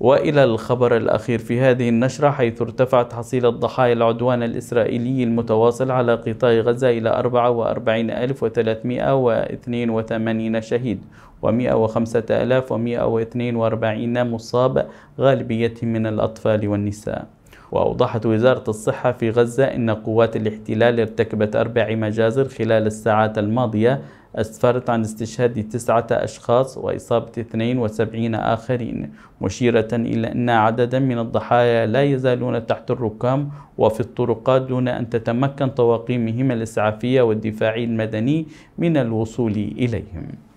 والى الخبر الاخير في هذه النشره حيث ارتفعت حصيله ضحايا العدوان الاسرائيلي المتواصل على قطاع غزه الى 44382 شهيد و105142 مصاب غالبيتهم من الاطفال والنساء وأوضحت وزارة الصحة في غزة أن قوات الاحتلال ارتكبت أربع مجازر خلال الساعات الماضية أسفرت عن استشهاد تسعة أشخاص وإصابة 72 آخرين مشيرة إلى أن عددا من الضحايا لا يزالون تحت الركام وفي الطرقات دون أن تتمكن طواقيمهم الإسعافية والدفاع المدني من الوصول إليهم